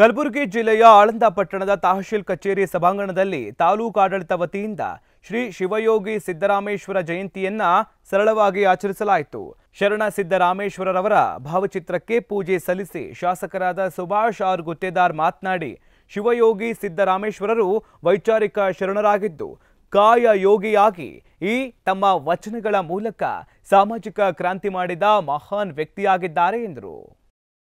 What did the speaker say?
ಕಲಬುರಗಿ ಜಿಲ್ಲೆಯ ಆಳಂದ ಪಟ್ಟಣದ ತಹಶೀಲ್ ಕಚೇರಿ ಸಭಾಂಗಣದಲ್ಲಿ ತಾಲೂಕು ಆಡಳಿತ ವತಿಯಿಂದ ಶ್ರೀ ಶಿವಯೋಗಿ ಸಿದ್ದರಾಮೇಶ್ವರ ಜಯಂತಿಯನ್ನ ಸರಳವಾಗಿ ಆಚರಿಸಲಾಯಿತು ಶರಣ ಸಿದ್ದರಾಮೇಶ್ವರರವರ ಭಾವಚಿತ್ರಕ್ಕೆ ಪೂಜೆ ಸಲ್ಲಿಸಿ ಶಾಸಕರಾದ ಸುಭಾಷ್ ಆರ್ ಗುತ್ತೇದಾರ್ ಮಾತನಾಡಿ ಶಿವಯೋಗಿ ಸಿದ್ದರಾಮೇಶ್ವರರು ವೈಚಾರಿಕ ಶರಣರಾಗಿದ್ದು ಕಾಯ ಯೋಗಿಯಾಗಿ ಈ ತಮ್ಮ ವಚನಗಳ ಮೂಲಕ ಸಾಮಾಜಿಕ ಕ್ರಾಂತಿ ಮಾಡಿದ ಮಹಾನ್ ವ್ಯಕ್ತಿಯಾಗಿದ್ದಾರೆ ಎಂದರು